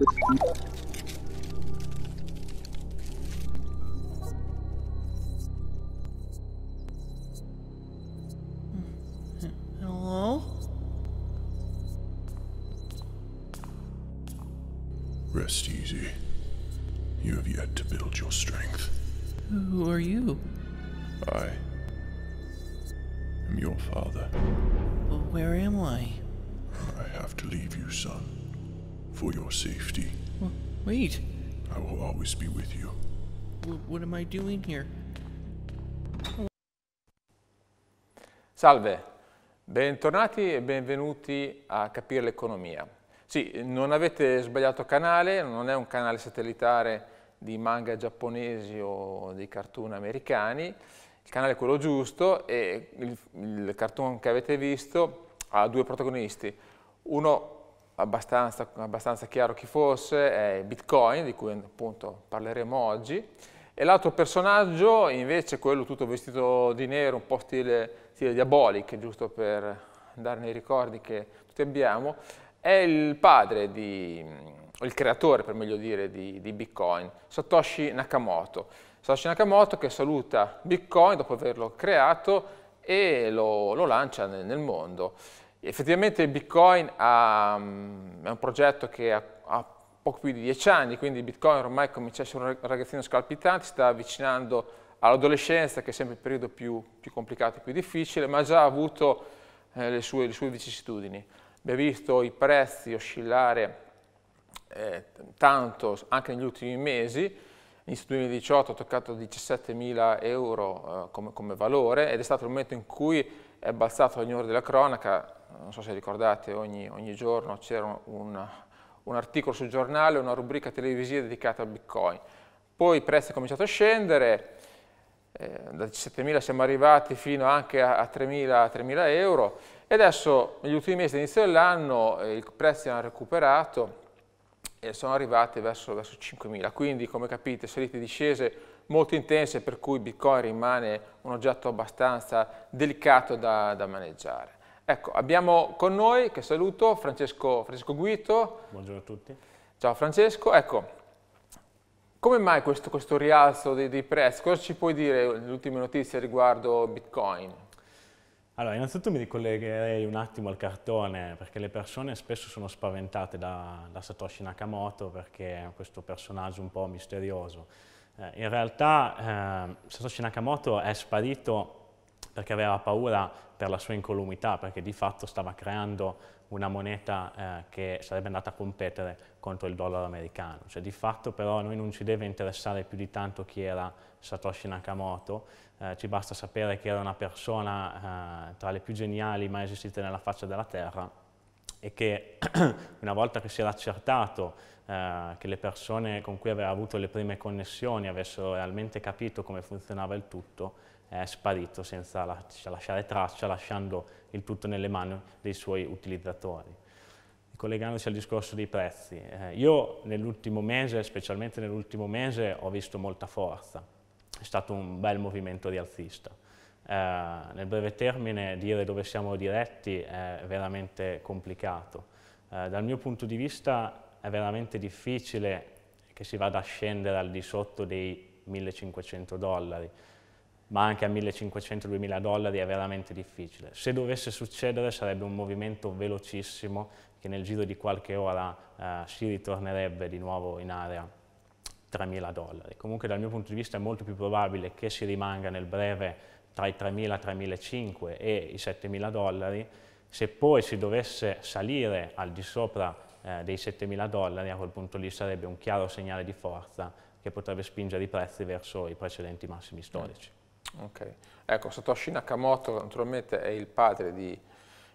Thank you. Well, wait. I will always be with you. W what am I doing here? Salve, bentornati e benvenuti a Capire l'Economia. Sì, non avete sbagliato canale, non è un canale satellitare di manga giapponesi o di cartoon americani, il canale è quello giusto e il, il cartoon che avete visto ha due protagonisti, uno abbastanza, abbastanza chiaro chi fosse, è Bitcoin, di cui appunto parleremo oggi, e l'altro personaggio invece quello tutto vestito di nero, un po' stile, stile diabolic, giusto per darne i ricordi che tutti abbiamo, è il padre di, o il creatore per meglio dire, di, di Bitcoin, Satoshi Nakamoto. Satoshi Nakamoto che saluta Bitcoin dopo averlo creato e lo, lo lancia nel, nel mondo. Effettivamente Bitcoin ha, mm, è un progetto che ha, ha, poco più di 10 anni, quindi Bitcoin ormai comincia a essere un ragazzino scalpitante, si sta avvicinando all'adolescenza che è sempre il periodo più, più complicato e più difficile, ma ha già avuto eh, le, sue, le, sue, vicissitudini. Abbiamo visto i prezzi oscillare eh, tanto anche negli ultimi mesi, inizio 2018 ha toccato 17.000 euro eh, come, come valore ed è stato il momento in cui è balzato ogni della cronaca, non so se ricordate, ogni, ogni giorno c'era un, un articolo sul giornale, una rubrica televisiva dedicata a Bitcoin. Poi i prezzi hanno cominciato a scendere, eh, da 17.000 siamo arrivati fino anche a, a 3.000 euro e adesso negli ultimi mesi, all'inizio dell'anno, eh, i prezzi hanno recuperato e sono arrivati verso, verso 5.000. Quindi, come capite, salite e discese molto intense per cui Bitcoin rimane un oggetto abbastanza delicato da, da maneggiare. Ecco, abbiamo con noi, che saluto, Francesco, Francesco Guito. Buongiorno a tutti. Ciao Francesco, ecco, come mai questo, questo rialzo dei, dei, prezzi? Cosa ci puoi dire, le ultime notizie riguardo Bitcoin? Allora, innanzitutto mi ricollegherei un attimo al cartone, perché le persone spesso sono spaventate da, da Satoshi Nakamoto, perché è questo personaggio un po' misterioso. Eh, in realtà eh, Satoshi Nakamoto è sparito perché aveva paura per la sua incolumità, perché di fatto stava creando una moneta eh, che sarebbe andata a competere contro il dollaro americano. Cioè, di fatto però a noi non ci deve interessare più di tanto chi era Satoshi Nakamoto, eh, ci basta sapere che era una persona eh, tra le più geniali mai esistite nella faccia della Terra e che una volta che si era accertato eh, che le persone con cui aveva avuto le prime connessioni avessero realmente capito come funzionava il tutto, è sparito senza cioè, lasciare traccia, lasciando il tutto nelle mani dei suoi utilizzatori. Collegandosi al discorso dei prezzi, eh, io nell'ultimo mese, specialmente nell'ultimo mese, ho visto molta forza, è stato un bel movimento rialzista. Eh, nel breve termine dire dove siamo diretti è veramente complicato. Eh, dal mio punto di vista è veramente difficile che si vada a scendere al di sotto dei 1500 dollari, ma anche a 1500-2000 dollari è veramente difficile. Se dovesse succedere sarebbe un movimento velocissimo che nel giro di qualche ora eh, si ritornerebbe di nuovo in area 3.000 dollari. Comunque dal mio punto di vista è molto più probabile che si rimanga nel breve tra i 3.000, 3.500 e i 7.000 dollari. Se poi si dovesse salire al di sopra eh, dei 7.000 dollari, a quel punto lì sarebbe un chiaro segnale di forza che potrebbe spingere i prezzi verso i precedenti massimi storici. Ok, ecco Satoshi Nakamoto naturalmente è il padre di,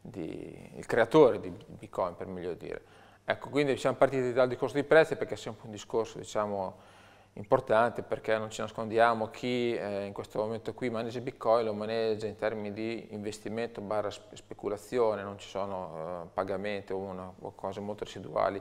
di il creatore di Bitcoin per meglio dire. Ecco, quindi siamo partiti dal discorso dei prezzi perché è sempre un discorso diciamo importante perché non ci nascondiamo chi eh, in questo momento qui maneggia Bitcoin lo maneggia in termini di investimento barra speculazione, non ci sono eh, pagamenti o, una, o, cose molto residuali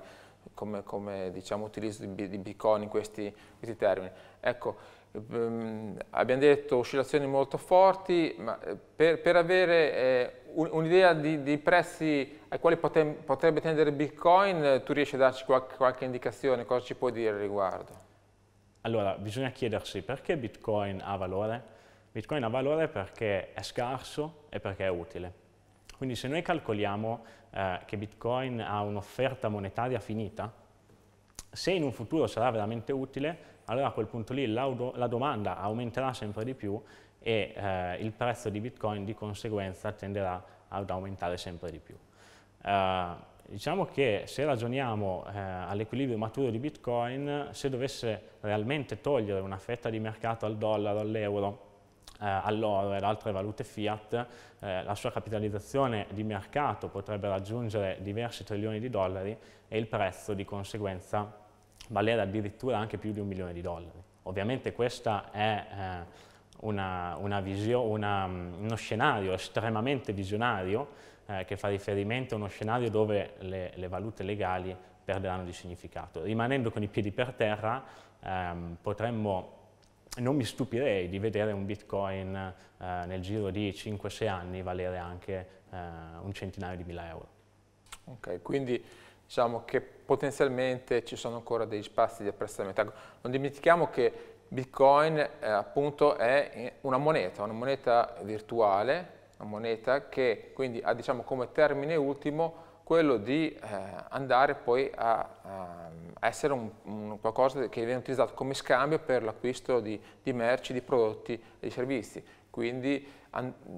come, come diciamo, utilizzo di, di Bitcoin in questi, questi termini. Ecco, Ehm, abbiamo detto oscillazioni molto forti, ma eh, per, per avere eh, un'idea di, di, prezzi ai quali potem, potrebbe tendere Bitcoin, tu riesci a darci qualche, qualche indicazione, cosa ci puoi dire al riguardo? Allora, bisogna chiedersi perché Bitcoin ha valore? Bitcoin ha valore perché è scarso e perché è utile. Quindi se noi calcoliamo eh, che Bitcoin ha un'offerta monetaria finita, se in un futuro sarà veramente utile, allora a quel punto lì la, la domanda aumenterà sempre di più e eh, il prezzo di Bitcoin di conseguenza tenderà ad aumentare sempre di più. Eh, diciamo che se ragioniamo eh, all'equilibrio maturo di Bitcoin, se dovesse realmente togliere una fetta di mercato al dollaro, all'euro, eh, all'oro e ad altre valute fiat, eh, la sua capitalizzazione di mercato potrebbe raggiungere diversi trilioni di dollari e il prezzo di conseguenza valere addirittura anche più di un milione di dollari. Ovviamente questa è eh, una, una visio, una, mm, uno scenario estremamente visionario eh, che fa riferimento a uno scenario dove le, le, valute legali perderanno di significato. Rimanendo con i piedi per terra ehm, potremmo non mi stupirei di vedere un bitcoin eh, nel giro di 5-6 anni valere anche eh, un centinaio di mila euro. Ok, quindi diciamo che potenzialmente ci sono ancora degli spazi di apprezzamento. Ecco, non dimentichiamo che Bitcoin eh, appunto è una moneta, una moneta virtuale, una moneta che quindi ha diciamo, come termine ultimo quello di eh, andare poi a, a essere un, un qualcosa che viene utilizzato come scambio per l'acquisto di, di merci, di prodotti e di servizi. Quindi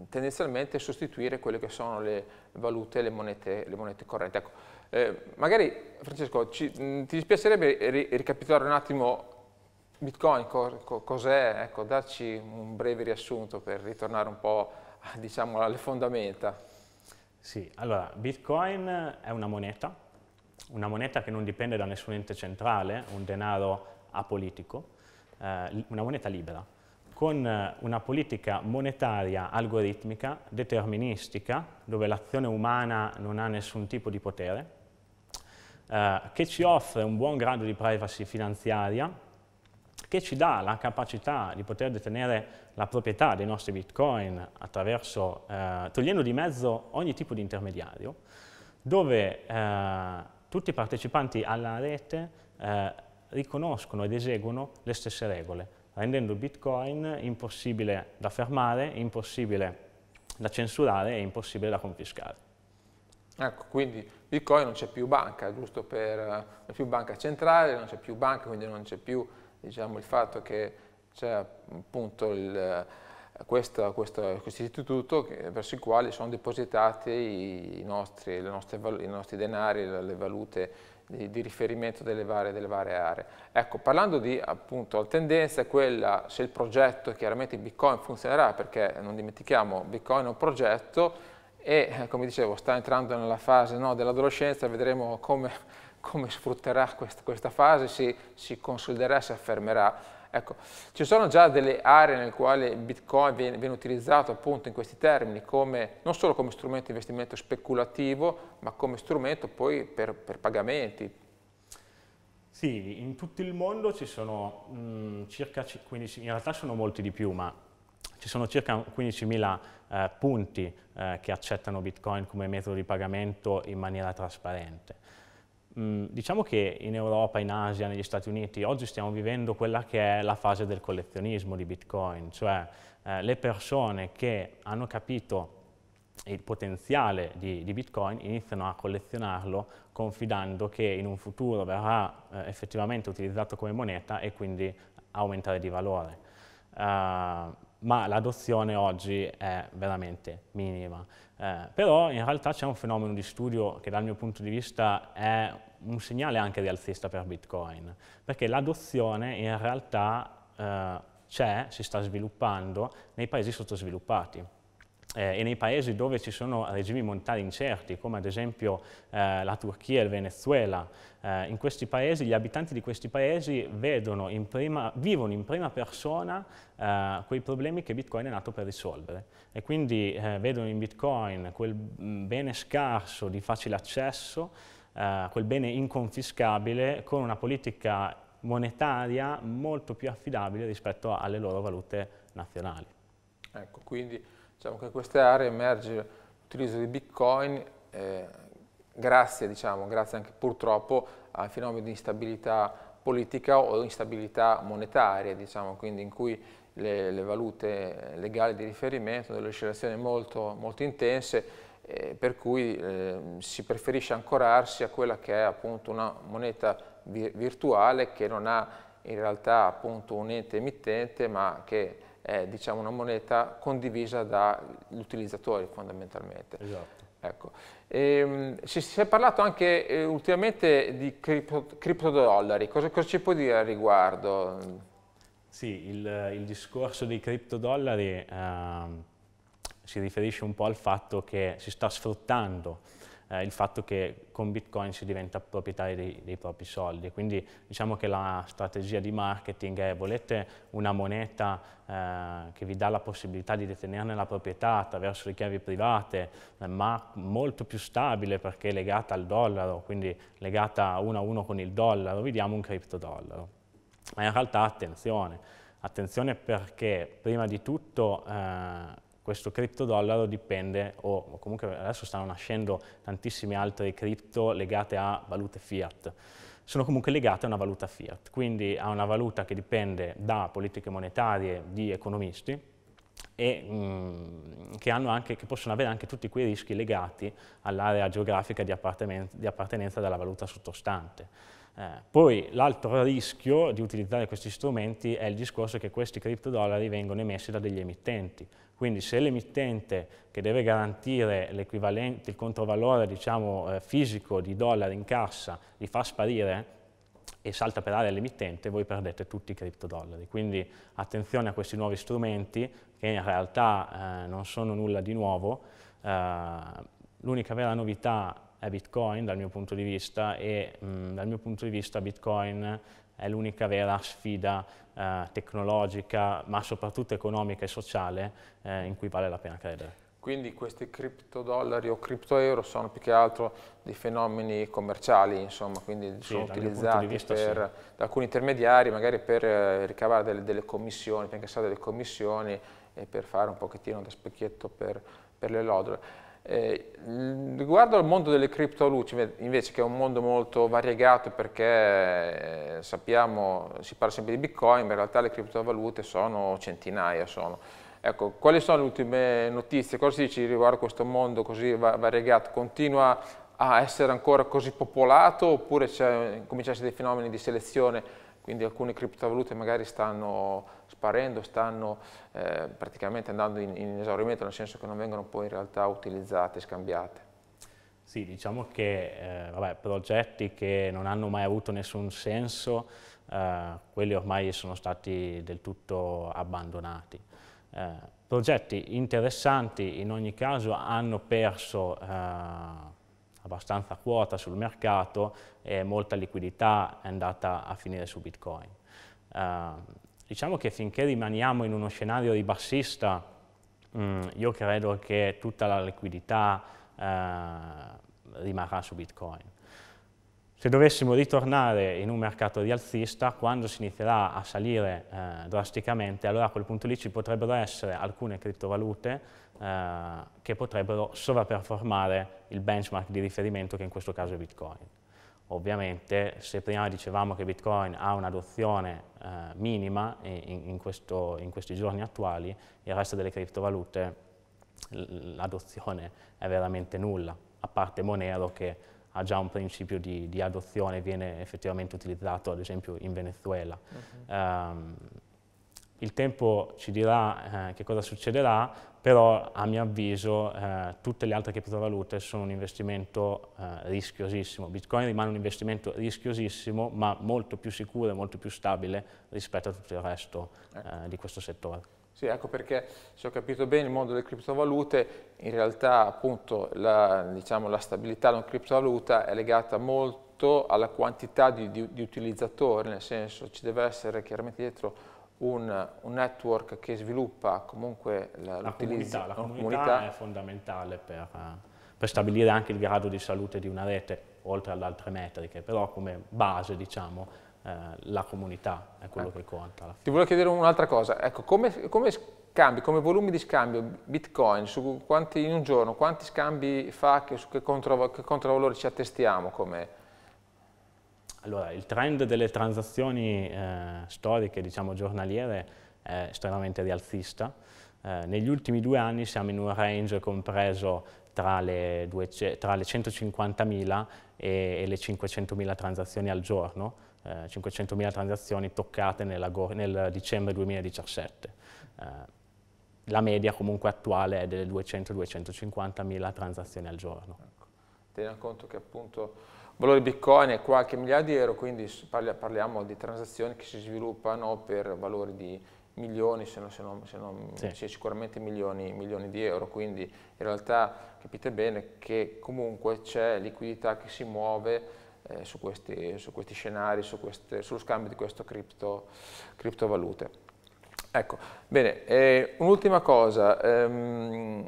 tendenzialmente sostituire quelle che sono le valute e le monete, le monete correnti. Ecco, eh, magari Francesco, ci, mm, ti dispiacerebbe ri ricapitolare un attimo Bitcoin, co cos'è? Ecco, darci un breve riassunto per ritornare un po' diciamo, alle fondamenta. Sì, allora Bitcoin è una moneta, una moneta che non dipende da nessun ente centrale, un denaro apolitico, eh, una moneta libera con eh, una politica monetaria algoritmica, deterministica, dove l'azione umana non ha nessun tipo di potere, eh, che ci offre un buon grado di privacy finanziaria, che ci dà la capacità di poter detenere la proprietà dei nostri bitcoin attraverso, eh, togliendo di mezzo ogni tipo di intermediario, dove eh, tutti i partecipanti alla rete eh, riconoscono ed eseguono le stesse regole, rendendo Bitcoin impossibile da fermare, impossibile da censurare e impossibile da confiscare. Ecco, quindi Bitcoin non c'è più banca, giusto per eh, non c'è più banca centrale, non c'è più banca, quindi non c'è più diciamo, il fatto che c'è appunto il, questo, eh, questo, questo, istituto verso il quale sono depositati i nostri, nostre, i nostri denari, le valute di, di riferimento delle varie, delle varie, aree. Ecco, parlando di appunto la tendenza, è quella, se il progetto chiaramente Bitcoin funzionerà, perché non dimentichiamo, Bitcoin è un progetto e eh, come dicevo sta entrando nella fase no, dell'adolescenza, vedremo come, come sfrutterà quest, questa fase, si, si consoliderà, si affermerà Ecco, ci sono già delle aree nel quale Bitcoin viene, viene, utilizzato appunto in questi termini, come, non solo come strumento di investimento speculativo, ma come strumento poi per, per pagamenti. Sì, in tutto il mondo ci sono mh, mm, circa 15, in realtà sono molti di più, ma ci sono circa 15.000 eh, punti eh, che accettano Bitcoin come metodo di pagamento in maniera trasparente. Mm, diciamo che in Europa, in Asia, negli Stati Uniti, oggi stiamo vivendo quella che è la fase del collezionismo di Bitcoin, cioè eh, le persone che hanno capito il potenziale di, di, Bitcoin iniziano a collezionarlo confidando che in un futuro verrà eh, effettivamente utilizzato come moneta e quindi aumentare di valore. Uh, ma l'adozione oggi è veramente minima. Eh, però in realtà c'è un fenomeno di studio che dal mio punto di vista è un segnale anche rialzista per Bitcoin, perché l'adozione in realtà eh, c'è, si sta sviluppando nei paesi sottosviluppati eh, e nei paesi dove ci sono regimi monetari incerti, come ad esempio eh, la Turchia e il Venezuela, eh, in questi paesi, gli abitanti di questi paesi in prima, vivono in prima persona eh, quei problemi che Bitcoin è nato per risolvere e quindi eh, vedono in Bitcoin quel mm, bene scarso di facile accesso, eh, quel bene inconfiscabile con una politica monetaria molto più affidabile rispetto alle loro valute nazionali. Ecco, quindi Diciamo che in queste aree emerge l'utilizzo di bitcoin eh, grazie, diciamo, grazie anche purtroppo a fenomeni di instabilità politica o instabilità monetaria, diciamo, quindi in cui le, le, valute legali di riferimento, delle oscillazioni molto, molto intense, eh, per cui eh, si preferisce ancorarsi a quella che è appunto una moneta vi virtuale che non ha in realtà appunto un ente emittente ma che è diciamo, una moneta condivisa dagli utilizzatori fondamentalmente. Esatto. Ecco. E, ehm, si, si, è parlato anche eh, ultimamente di cripto, criptodollari, cosa, cosa, ci puoi dire al riguardo? Sì, il, il discorso dei criptodollari eh, si riferisce un po' al fatto che si sta sfruttando eh, il fatto che con Bitcoin si diventa proprietari dei, dei, propri soldi. Quindi diciamo che la strategia di marketing è volete una moneta eh, che vi dà la possibilità di detenerne la proprietà attraverso le chiavi private, eh, ma molto più stabile perché è legata al dollaro, quindi legata uno a uno con il dollaro, vi diamo un criptodollaro. Ma in realtà attenzione, attenzione perché prima di tutto eh, questo criptodollaro dipende, o comunque adesso stanno nascendo tantissime altre cripto legate a valute fiat, sono comunque legate a una valuta fiat, quindi a una valuta che dipende da politiche monetarie di economisti e mh, mhmm, che, anche, che, possono avere anche tutti quei rischi legati all'area geografica di, di appartenenza della valuta sottostante. Eh, poi l'altro rischio di utilizzare questi strumenti è il discorso che questi criptodollari vengono emessi da degli emittenti, quindi se l'emittente che deve garantire il controvalore diciamo, eh, fisico di dollari in cassa li fa sparire e salta per aria l'emittente, voi perdete tutti i criptodollari. Quindi attenzione a questi nuovi strumenti che in realtà eh, non sono nulla di nuovo. Eh, L'unica vera novità è Bitcoin dal mio punto di vista e mh, dal mio punto di vista Bitcoin è l'unica vera sfida eh, tecnologica, ma soprattutto economica e sociale, eh, in cui vale la pena credere. Quindi questi criptodollari o cripto euro sono più che altro dei fenomeni commerciali, insomma, quindi sì, sono utilizzati vista, per, sì. da alcuni intermediari, magari per eh, ricavare delle, delle, commissioni, per incassare delle commissioni e per fare un pochettino da specchietto per, per le lodole. Eh, riguardo al mondo delle criptoluci, invece che è un mondo molto variegato perché eh, sappiamo, si parla sempre di Bitcoin, ma in realtà le criptovalute sono centinaia. Sono. Ecco, quali sono le ultime notizie? Cosa si dice riguardo a questo mondo così variegato? Continua a essere ancora così popolato oppure cominciano a essere dei fenomeni di selezione quindi alcune criptovalute magari stanno sparendo, stanno eh, praticamente andando in, in, esaurimento, nel senso che non vengono poi in realtà utilizzate, scambiate. Sì, diciamo che eh, vabbè, progetti che non hanno mai avuto nessun senso, eh, quelli ormai sono stati del tutto abbandonati. Eh, progetti interessanti in ogni caso hanno perso eh, abbastanza quota sul mercato e molta liquidità è andata a finire su Bitcoin. Uh, diciamo che finché rimaniamo in uno scenario ribassista, mm, io credo che tutta la liquidità uh, rimarrà su Bitcoin. Se dovessimo ritornare in un mercato rialzista, quando si inizierà a salire eh, drasticamente, allora a quel punto lì ci potrebbero essere alcune criptovalute eh, che potrebbero sovraperformare il benchmark di riferimento che in questo caso è Bitcoin. Ovviamente se prima dicevamo che Bitcoin ha un'adozione eh, minima in, in, questo, in, questi giorni attuali, il resto delle criptovalute l'adozione è veramente nulla, a parte Monero che ha già un principio di, di adozione, viene effettivamente utilizzato ad esempio in Venezuela. Uh -huh. um, il tempo ci dirà eh, che cosa succederà, però a mio avviso eh, tutte le altre criptovalute sono un investimento eh, rischiosissimo. Bitcoin rimane un investimento rischiosissimo, ma molto più sicuro e molto più stabile rispetto a tutto il resto eh. Eh, di questo settore. Sì, ecco perché se ho capito bene il mondo delle criptovalute, in realtà appunto la, diciamo, la stabilità di una criptovaluta è legata molto alla quantità di, di, di utilizzatori, nel senso ci deve essere chiaramente dietro un, un network che sviluppa comunque La, la, comunità, la comunità, comunità, è fondamentale per, eh, per stabilire anche il grado di salute di una rete, oltre alle altre metriche, però come base diciamo eh, la comunità è quello ecco. che conta. Ti volevo chiedere un'altra cosa, ecco, come, come, scambi, come volumi di scambio Bitcoin, su quanti in un giorno, quanti scambi fa, che, su che, contro, che controvalore ci attestiamo come, allora, il trend delle transazioni eh, storiche, diciamo giornaliere, è estremamente rialzista. Eh, negli ultimi due anni siamo in un range compreso tra le, le 150.000 e, e, le 500.000 transazioni al giorno, eh, 500.000 transazioni toccate nella, nel dicembre 2017. Eh, la media comunque attuale è delle 200-250.000 transazioni al giorno. Ecco. Teniamo conto che appunto il valore bitcoin è qualche miliardo di euro, quindi parliamo di transazioni che si sviluppano per valori di milioni, se non, se non, se non sì. sicuramente milioni, milioni, di euro, quindi in realtà capite bene che comunque c'è liquidità che si muove eh, su, questi, su, questi, scenari, su queste, sullo scambio di queste cripto, criptovalute. Ecco, bene, eh, un'ultima cosa, ehm,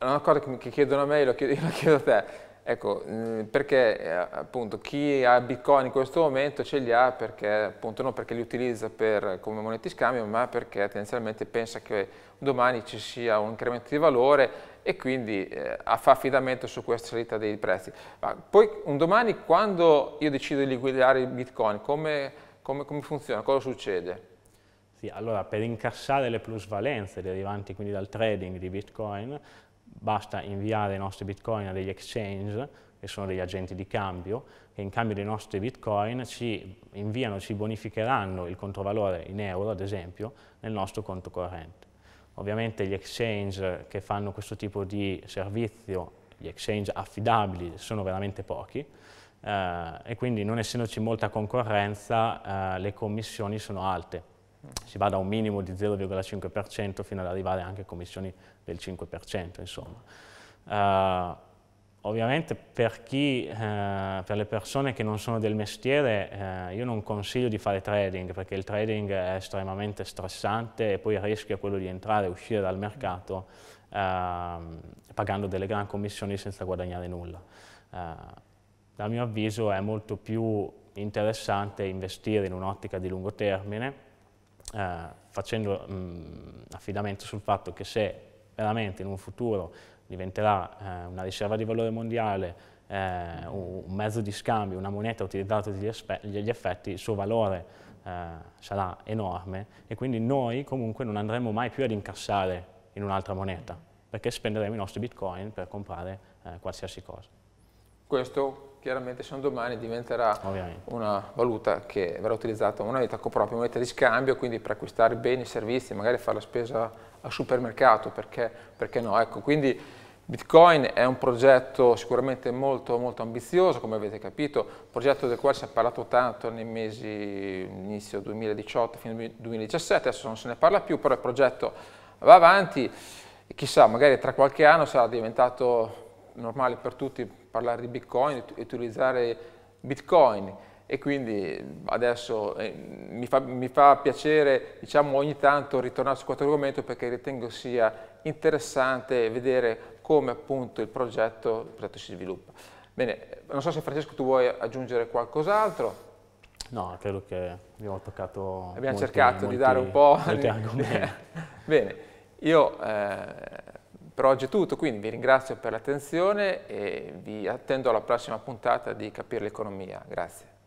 una cosa che chiedono a me, lo chiedo, lo chiedo a te, ecco, mm, perché eh, appunto chi ha bitcoin in questo momento ce li ha perché appunto non perché li utilizza per, come monete di scambio, ma perché tendenzialmente pensa che domani ci sia un incremento di valore e quindi eh, fa affidamento su questa salita dei prezzi. Ma poi un domani quando io decido di liquidare il bitcoin, come, come, come funziona, cosa succede? Sì, allora per incassare le plusvalenze derivanti quindi dal trading di Bitcoin basta inviare i nostri bitcoin a degli exchange, che sono degli agenti di cambio, che in cambio dei nostri bitcoin ci inviano, ci bonificheranno il controvalore in euro, ad esempio, nel nostro conto corrente. Ovviamente gli exchange che fanno questo tipo di servizio, gli exchange affidabili, sono veramente pochi, eh, e quindi non essendoci molta concorrenza eh, le commissioni sono alte si va da un minimo di 0,5% fino ad arrivare anche a commissioni del 5%, insomma. Uh, ovviamente per, chi, eh, per le persone che non sono del mestiere eh, io non consiglio di fare trading perché il trading è estremamente stressante e poi il rischio è quello di entrare e uscire dal mercato eh, pagando delle gran commissioni senza guadagnare nulla. Eh, a mio avviso è molto più interessante investire in un'ottica di lungo termine eh, facendo mh, mm, affidamento sul fatto che se veramente in un futuro diventerà eh, una riserva di valore mondiale, eh, un mezzo di scambio, una moneta utilizzata dagli effetti, il suo valore eh, sarà enorme e quindi noi comunque non andremo mai più ad incassare in un'altra moneta perché spenderemo i nostri bitcoin per comprare eh, qualsiasi cosa. Questo chiaramente se non domani diventerà Ovviamente. una valuta che verrà utilizzata una moneta propria, una moneta di scambio, quindi per acquistare beni, servizi, magari fare la spesa al supermercato, perché, perché no? Ecco, quindi Bitcoin è un progetto sicuramente molto, molto ambizioso, come avete capito, un progetto del quale si è parlato tanto nei mesi inizio 2018 fino al 2017, adesso non se ne parla più, però il progetto va avanti, chissà, magari tra qualche anno sarà diventato normale per tutti parlare di Bitcoin e utilizzare Bitcoin e quindi adesso eh, mi, fa, mi, fa, piacere diciamo, ogni tanto ritornare su questo argomento perché ritengo sia interessante vedere come appunto il progetto, il progetto si sviluppa. Bene, non so se Francesco tu vuoi aggiungere qualcos'altro. No, credo che abbiamo toccato. Abbiamo molti, cercato molti, di dare un po'. Molti argomenti. Bene, io eh, per oggi è tutto, quindi vi ringrazio per l'attenzione e vi attendo alla prossima puntata di Capire l'economia. Grazie.